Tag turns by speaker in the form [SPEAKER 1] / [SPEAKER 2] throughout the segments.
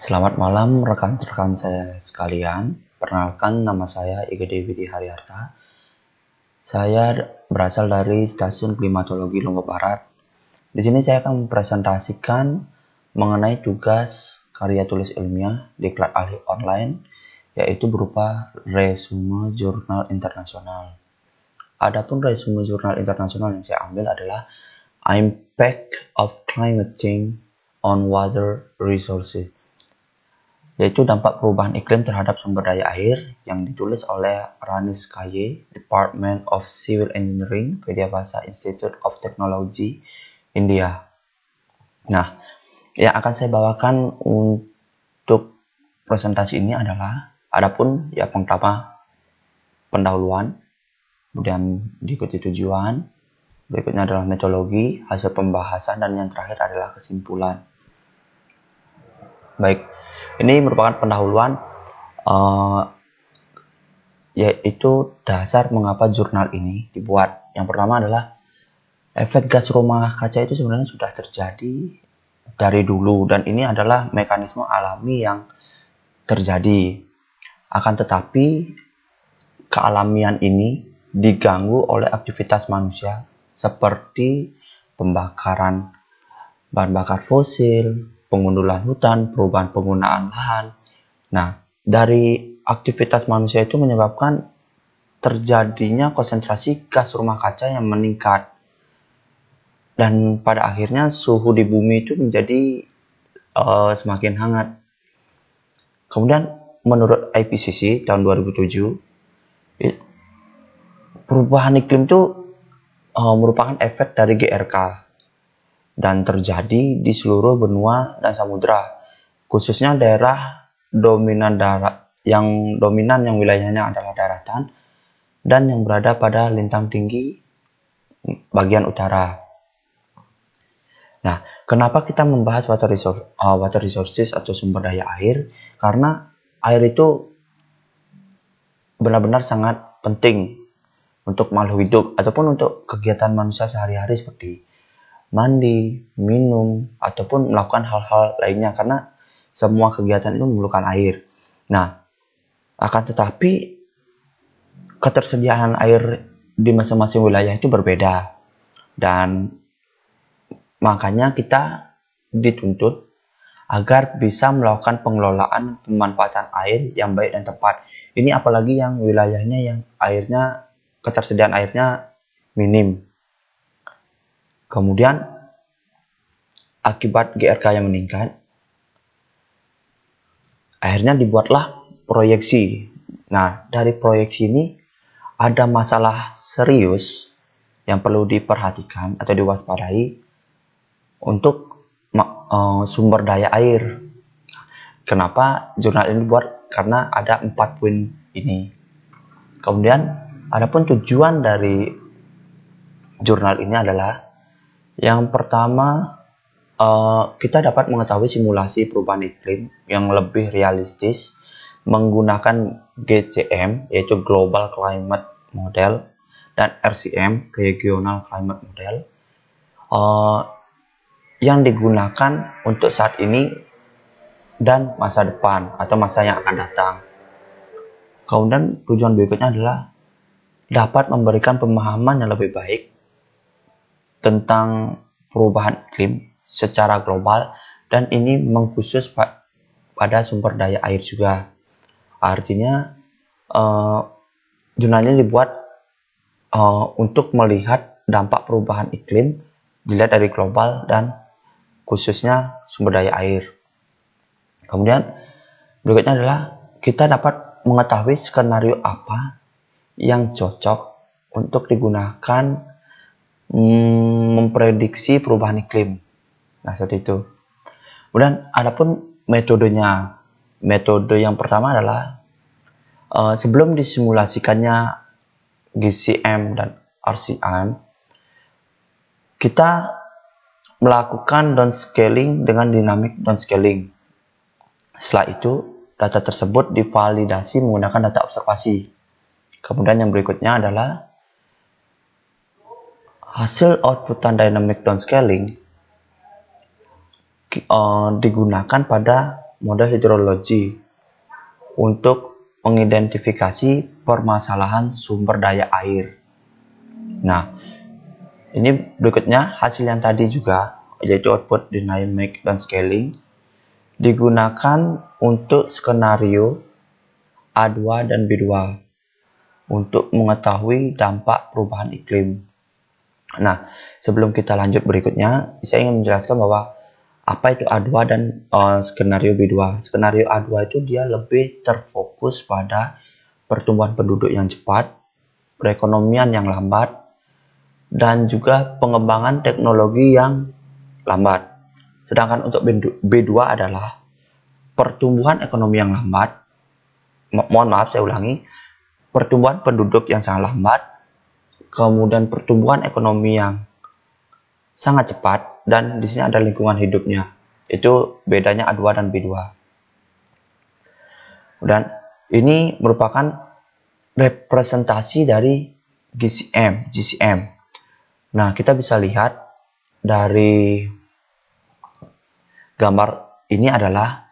[SPEAKER 1] Selamat malam rekan-rekan saya sekalian. Perkenalkan nama saya Igede Widi Haryarta. Saya berasal dari Stasiun Klimatologi Lombok Barat. Di sini saya akan mempresentasikan mengenai tugas karya tulis ilmiah diklat ahli online yaitu berupa resume jurnal internasional. Adapun resume jurnal internasional yang saya ambil adalah Impact of Climate Change on Water Resources yaitu dampak perubahan iklim terhadap sumber daya air yang ditulis oleh Ranis Kaye, Department of Civil Engineering, Vidyavasa Institute of Technology, India. Nah, yang akan saya bawakan untuk presentasi ini adalah adapun ya pertama pendahuluan, kemudian diikuti tujuan, berikutnya adalah metodologi, hasil pembahasan dan yang terakhir adalah kesimpulan. Baik, ini merupakan pendahuluan uh, yaitu dasar mengapa jurnal ini dibuat. Yang pertama adalah efek gas rumah kaca itu sebenarnya sudah terjadi dari dulu dan ini adalah mekanisme alami yang terjadi. Akan tetapi kealamian ini diganggu oleh aktivitas manusia seperti pembakaran bahan bakar fosil, pengundulan hutan, perubahan penggunaan lahan. Nah, dari aktivitas manusia itu menyebabkan terjadinya konsentrasi gas rumah kaca yang meningkat. Dan pada akhirnya suhu di bumi itu menjadi uh, semakin hangat. Kemudian menurut IPCC tahun 2007, perubahan iklim itu uh, merupakan efek dari GRK dan terjadi di seluruh benua dan samudra, khususnya daerah dominan darat yang dominan yang wilayahnya adalah daratan dan yang berada pada lintang tinggi bagian utara. Nah, kenapa kita membahas water, resource, uh, water resources atau sumber daya air? Karena air itu benar-benar sangat penting untuk makhluk hidup ataupun untuk kegiatan manusia sehari-hari seperti mandi, minum, ataupun melakukan hal-hal lainnya karena semua kegiatan itu memerlukan air. Nah, akan tetapi ketersediaan air di masing-masing wilayah itu berbeda dan makanya kita dituntut agar bisa melakukan pengelolaan pemanfaatan air yang baik dan tepat. Ini apalagi yang wilayahnya yang airnya ketersediaan airnya minim. Kemudian akibat GRK yang meningkat, akhirnya dibuatlah proyeksi. Nah, dari proyeksi ini ada masalah serius yang perlu diperhatikan atau diwaspadai untuk eh, sumber daya air. Kenapa jurnal ini buat? Karena ada empat poin ini. Kemudian, adapun tujuan dari jurnal ini adalah yang pertama, uh, kita dapat mengetahui simulasi perubahan iklim yang lebih realistis menggunakan GCM yaitu Global Climate Model dan RCM Regional Climate Model uh, yang digunakan untuk saat ini dan masa depan atau masa yang akan datang. Kemudian tujuan berikutnya adalah dapat memberikan pemahaman yang lebih baik tentang perubahan iklim secara global dan ini mengkhusus pada sumber daya air juga. Artinya uh, dibuat uh, untuk melihat dampak perubahan iklim dilihat dari global dan khususnya sumber daya air. Kemudian berikutnya adalah kita dapat mengetahui skenario apa yang cocok untuk digunakan Mm, memprediksi perubahan iklim. Nah, seperti itu. Kemudian adapun metodenya. Metode yang pertama adalah uh, sebelum disimulasikannya GCM dan RCM, kita melakukan downscaling dengan dinamik downscaling. Setelah itu, data tersebut divalidasi menggunakan data observasi. Kemudian yang berikutnya adalah hasil outputan dynamic downscaling eh, digunakan pada model hidrologi untuk mengidentifikasi permasalahan sumber daya air. Nah, ini berikutnya hasil yang tadi juga yaitu output dynamic dan scaling digunakan untuk skenario A2 dan B2 untuk mengetahui dampak perubahan iklim. Nah, sebelum kita lanjut berikutnya, saya ingin menjelaskan bahwa apa itu A2 dan uh, skenario B2. Skenario A2 itu dia lebih terfokus pada pertumbuhan penduduk yang cepat, perekonomian yang lambat, dan juga pengembangan teknologi yang lambat. Sedangkan untuk B2 adalah pertumbuhan ekonomi yang lambat, mo mohon maaf saya ulangi, pertumbuhan penduduk yang sangat lambat, kemudian pertumbuhan ekonomi yang sangat cepat dan di sini ada lingkungan hidupnya. Itu bedanya A2 dan B2. Dan ini merupakan representasi dari GCM, GCM. Nah, kita bisa lihat dari gambar ini adalah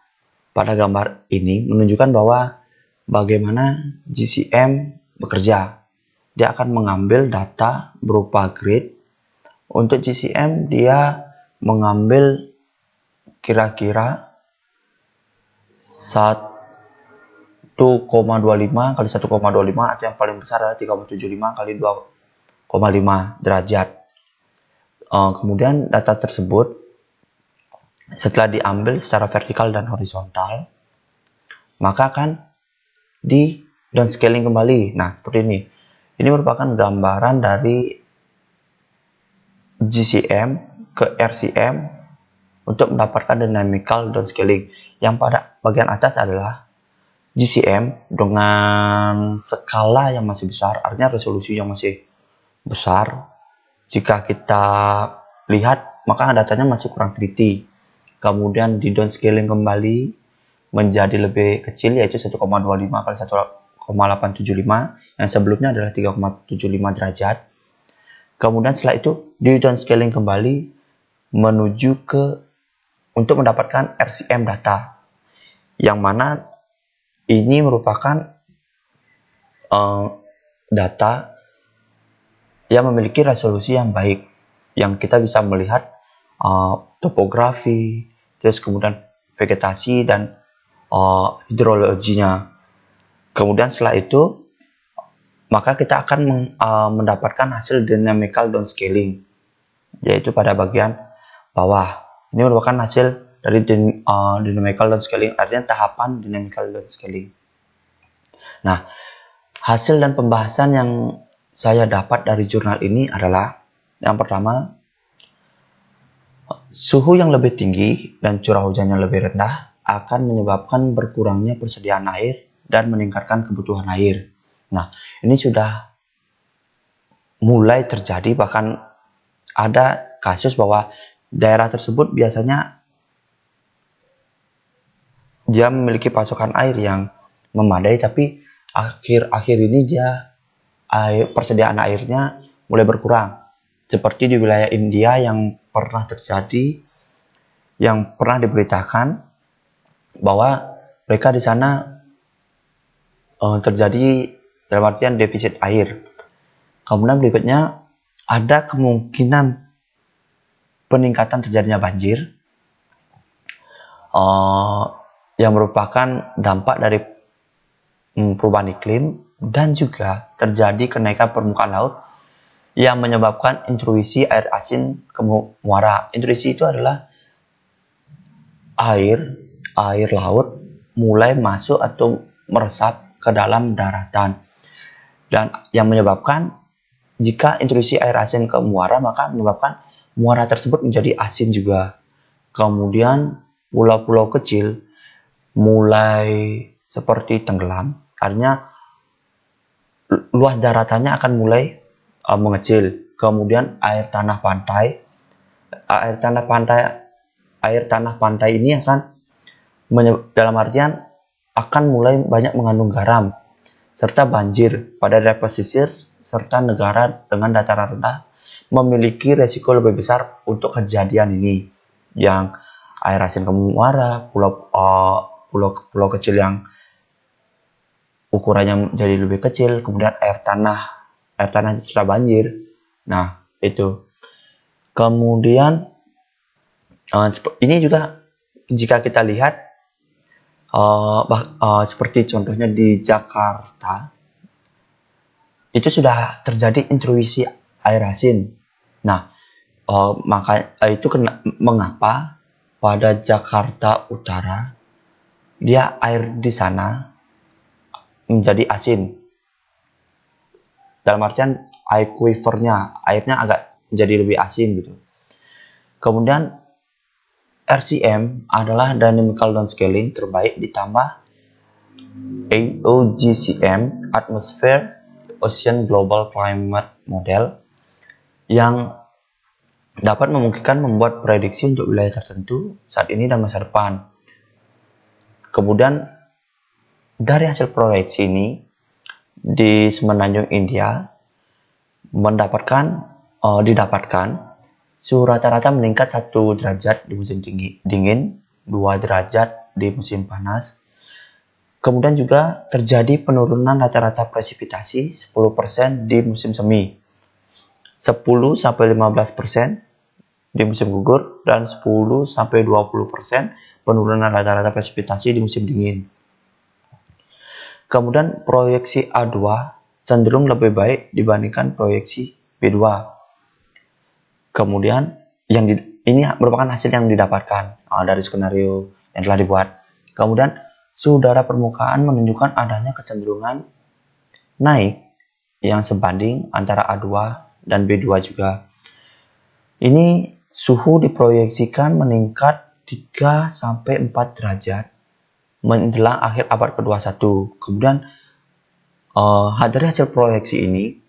[SPEAKER 1] pada gambar ini menunjukkan bahwa bagaimana GCM bekerja dia akan mengambil data berupa grid. Untuk GCM dia mengambil kira-kira 1,25 kali 1,25 atau yang paling besar adalah 3,75 kali 2,5 derajat. Eh, kemudian data tersebut setelah diambil secara vertikal dan horizontal, maka akan di downscaling kembali. Nah, seperti ini. Ini merupakan gambaran dari GCM ke RCM untuk mendapatkan dynamical downscaling yang pada bagian atas adalah GCM dengan skala yang masih besar artinya resolusi yang masih besar jika kita lihat maka datanya masih kurang teliti kemudian di downscaling kembali menjadi lebih kecil yaitu 1,25 kali 1 3,875 yang sebelumnya adalah 3,75 derajat. Kemudian setelah itu di downscaling kembali menuju ke untuk mendapatkan RCM data yang mana ini merupakan uh, data yang memiliki resolusi yang baik yang kita bisa melihat uh, topografi terus kemudian vegetasi dan uh, hidrologinya Kemudian setelah itu, maka kita akan meng, uh, mendapatkan hasil dynamical downscaling, yaitu pada bagian bawah. Ini merupakan hasil dari din, uh, eh, dynamical downscaling, artinya tahapan dynamical downscaling. Nah, hasil dan pembahasan yang saya dapat dari jurnal ini adalah yang pertama, suhu yang lebih tinggi dan curah hujan yang lebih rendah akan menyebabkan berkurangnya persediaan air dan meningkatkan kebutuhan air. Nah, ini sudah mulai terjadi bahkan ada kasus bahwa daerah tersebut biasanya dia memiliki pasokan air yang memadai tapi akhir-akhir ini dia air, persediaan airnya mulai berkurang seperti di wilayah India yang pernah terjadi yang pernah diberitakan bahwa mereka di sana Eh, terjadi dalam artian defisit air. Kemudian berikutnya ada kemungkinan peningkatan terjadinya banjir uh, yang merupakan dampak dari um, perubahan iklim dan juga terjadi kenaikan permukaan laut yang menyebabkan intrusi air asin ke muara. Intrusi itu adalah air air laut mulai masuk atau meresap ke dalam daratan. Dan yang menyebabkan jika intrusi air asin ke muara maka menyebabkan muara tersebut menjadi asin juga. Kemudian pulau-pulau kecil mulai seperti tenggelam, artinya luas daratannya akan mulai uh, mengecil. Kemudian air tanah pantai, air tanah pantai, air tanah pantai ini akan dalam artian akan mulai banyak mengandung garam, serta banjir pada daerah pesisir serta negara dengan dataran rendah memiliki resiko lebih besar untuk kejadian ini yang air asin ke pulau uh, pulau pulau kecil yang ukurannya jadi lebih kecil, kemudian air tanah, air tanah setelah banjir. Nah, itu. Kemudian uh, ini juga jika kita lihat uh, uh, seperti contohnya di Jakarta itu sudah terjadi intrusi air asin. Nah, uh, maka uh, itu kena, mengapa pada Jakarta Utara dia air di sana menjadi asin. Dalam artian aquifernya, airnya agak menjadi lebih asin gitu. Kemudian RCM adalah dynamical downscaling terbaik ditambah AOGCM Atmosphere Ocean Global Climate Model yang dapat memungkinkan membuat prediksi untuk wilayah tertentu saat ini dan masa depan. Kemudian dari hasil proyeksi ini di Semenanjung India mendapatkan uh, didapatkan Suhu rata-rata meningkat 1 derajat di musim tinggi, dingin, 2 derajat di musim panas. Kemudian juga terjadi penurunan rata-rata presipitasi 10% di musim semi, 10 15% di musim gugur dan 10 20% penurunan rata-rata presipitasi di musim dingin. Kemudian proyeksi A2 cenderung lebih baik dibandingkan proyeksi B2 Kemudian yang di, ini merupakan hasil yang didapatkan uh, dari skenario yang telah dibuat. Kemudian suhu permukaan menunjukkan adanya kecenderungan naik yang sebanding antara A2 dan B2 juga. Ini suhu diproyeksikan meningkat 3 sampai 4 derajat menjelang akhir abad ke-21. Kemudian uh, dari hasil proyeksi ini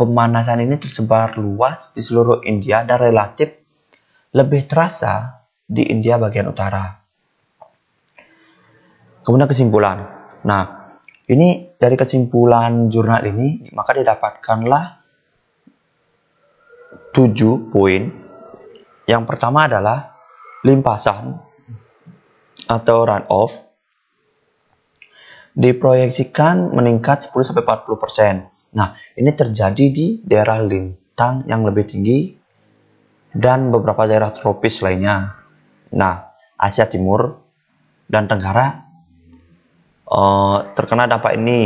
[SPEAKER 1] pemanasan ini tersebar luas di seluruh India dan relatif lebih terasa di India bagian utara. Kemudian kesimpulan. Nah, ini dari kesimpulan jurnal ini maka didapatkanlah tujuh poin. Yang pertama adalah limpasan atau run off diproyeksikan meningkat 10 40 Nah, ini terjadi di daerah lintang yang lebih tinggi dan beberapa daerah tropis lainnya. Nah, Asia Timur dan Tenggara uh, terkena dampak ini.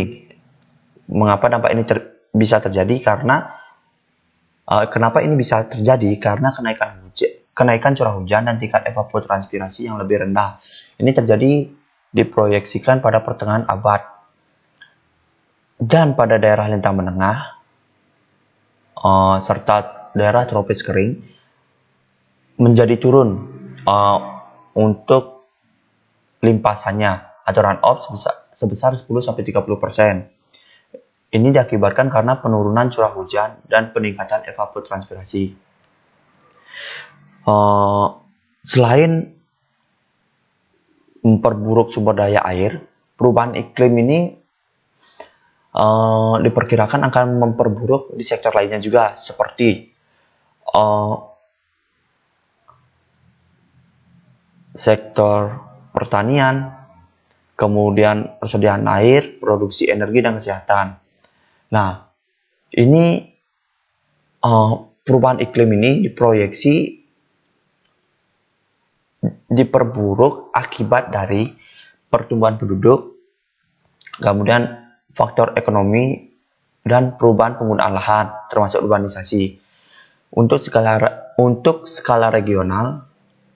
[SPEAKER 1] Mengapa dampak ini ter bisa terjadi? Karena uh, kenapa ini bisa terjadi? Karena kenaikan hujan, kenaikan curah hujan dan tingkat evapotranspirasi yang lebih rendah. Ini terjadi diproyeksikan pada pertengahan abad dan pada daerah lintang menengah uh, serta daerah tropis kering menjadi turun uh, untuk limpasannya atau run off sebesar, sebesar 10 30%. Ini diakibatkan karena penurunan curah hujan dan peningkatan evapotranspirasi. Uh, selain memperburuk sumber daya air, perubahan iklim ini uh, diperkirakan akan memperburuk di sektor lainnya juga seperti uh, sektor pertanian, kemudian persediaan air, produksi energi dan kesehatan. Nah, ini uh, perubahan iklim ini diproyeksi diperburuk akibat dari pertumbuhan penduduk, kemudian faktor ekonomi, dan perubahan penggunaan lahan, termasuk urbanisasi. Untuk skala, untuk skala regional,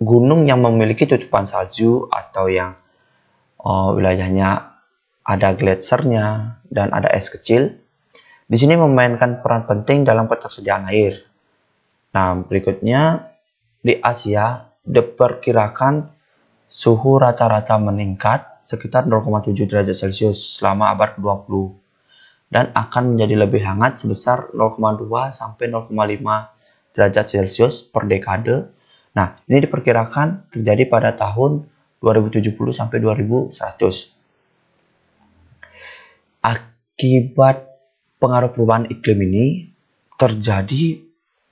[SPEAKER 1] gunung yang memiliki tutupan salju atau yang oh, wilayahnya ada gletsernya dan ada es kecil, di sini memainkan peran penting dalam ketersediaan air. Nah, berikutnya di Asia diperkirakan suhu rata-rata meningkat sekitar 0,7 derajat Celcius selama abad ke-20 dan akan menjadi lebih hangat sebesar 0,2 sampai 0,5 derajat Celcius per dekade. Nah, ini diperkirakan terjadi pada tahun 2070 sampai 2100. Akibat pengaruh perubahan iklim ini terjadi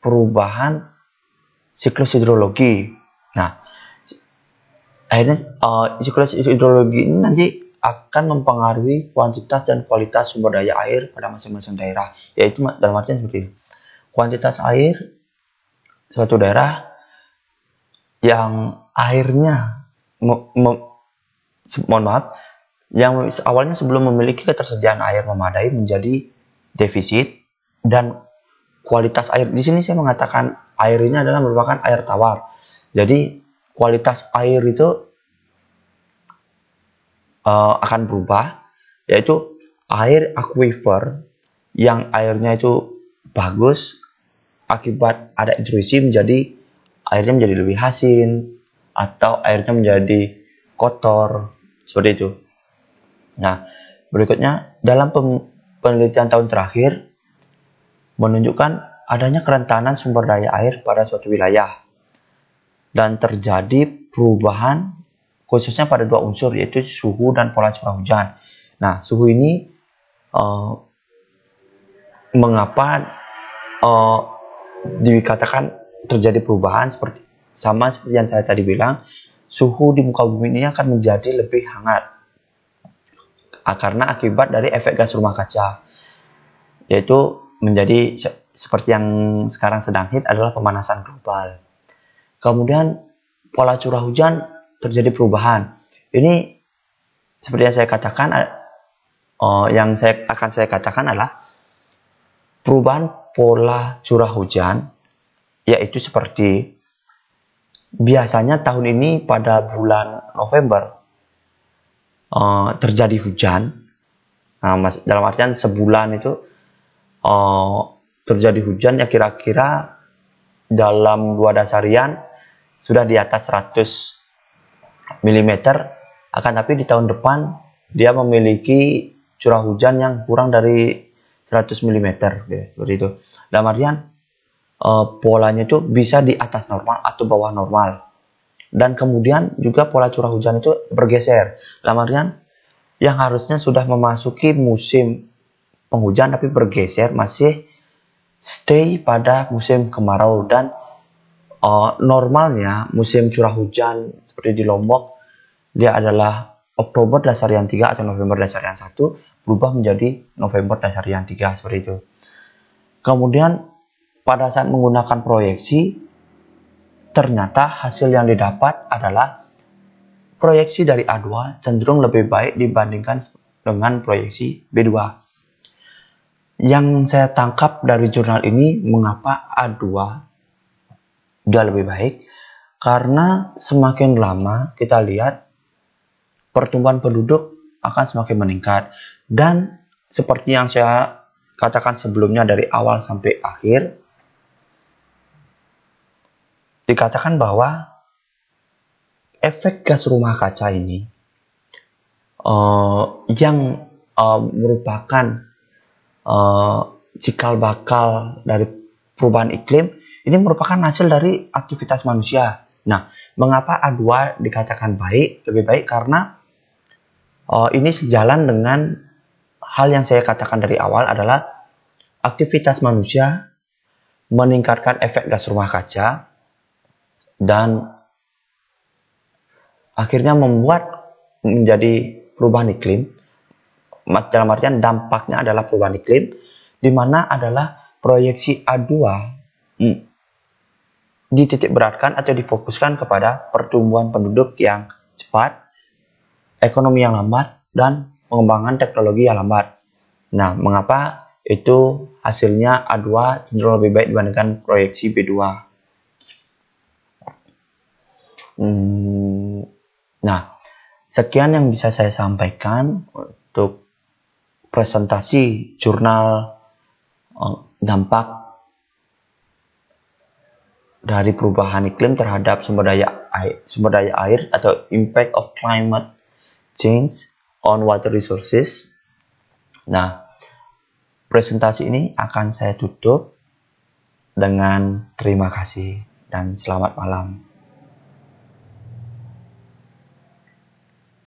[SPEAKER 1] perubahan siklus hidrologi. Nah, akhirnya uh, siklus hidrologi ini nanti akan mempengaruhi kuantitas dan kualitas sumber daya air pada masing-masing daerah yaitu dalam artian seperti ini kuantitas air suatu daerah yang airnya mohon maaf yang awalnya sebelum memiliki ketersediaan air memadai menjadi defisit dan kualitas air di sini saya mengatakan air ini adalah merupakan air tawar jadi kualitas air itu uh, akan berubah yaitu air aquifer yang airnya itu bagus akibat ada intrusi menjadi airnya menjadi lebih hasin atau airnya menjadi kotor seperti itu. Nah, berikutnya dalam penelitian tahun terakhir menunjukkan adanya kerentanan sumber daya air pada suatu wilayah dan terjadi perubahan khususnya pada dua unsur yaitu suhu dan pola curah hujan. Nah, suhu ini uh, mengapa uh, dikatakan terjadi perubahan seperti sama seperti yang saya tadi bilang, suhu di muka bumi ini akan menjadi lebih hangat ah, karena akibat dari efek gas rumah kaca yaitu menjadi seperti yang sekarang sedang hit adalah pemanasan global. Kemudian pola curah hujan terjadi perubahan. Ini seperti yang saya katakan, uh, yang saya akan saya katakan adalah perubahan pola curah hujan, yaitu seperti biasanya tahun ini pada bulan November uh, terjadi hujan. Nah, mas, dalam artian sebulan itu uh, terjadi hujan ya kira-kira dalam dua dasarian sudah di atas 100 mm akan tapi di tahun depan dia memiliki curah hujan yang kurang dari 100 mm gitu, ya, seperti itu dalam artian e, polanya itu bisa di atas normal atau bawah normal dan kemudian juga pola curah hujan itu bergeser dalam artian yang harusnya sudah memasuki musim penghujan tapi bergeser masih stay pada musim kemarau dan uh, normalnya musim curah hujan seperti di Lombok dia adalah Oktober dasarian 3 atau November dasarian 1 berubah menjadi November dasarian 3 seperti itu. Kemudian pada saat menggunakan proyeksi ternyata hasil yang didapat adalah proyeksi dari A2 cenderung lebih baik dibandingkan dengan proyeksi B2 yang saya tangkap dari jurnal ini mengapa A2 Udah lebih baik karena semakin lama kita lihat pertumbuhan penduduk akan semakin meningkat dan seperti yang saya katakan sebelumnya dari awal sampai akhir dikatakan bahwa efek gas rumah kaca ini uh, yang uh, merupakan uh, cikal bakal dari perubahan iklim ini merupakan hasil dari aktivitas manusia. Nah, mengapa A2 dikatakan baik? Lebih baik karena uh, ini sejalan dengan hal yang saya katakan dari awal adalah aktivitas manusia meningkatkan efek gas rumah kaca dan akhirnya membuat menjadi perubahan iklim dalam artian dampaknya adalah perubahan iklim di mana adalah proyeksi A2 dititik beratkan atau difokuskan kepada pertumbuhan penduduk yang cepat, ekonomi yang lambat, dan pengembangan teknologi yang lambat. Nah, mengapa itu hasilnya A2 cenderung lebih baik dibandingkan proyeksi B2? Hmm, nah, sekian yang bisa saya sampaikan untuk presentasi jurnal eh, dampak dari perubahan iklim terhadap sumber daya air, sumber daya air atau impact of climate change on water resources. Nah, presentasi ini akan saya tutup dengan terima kasih dan selamat malam.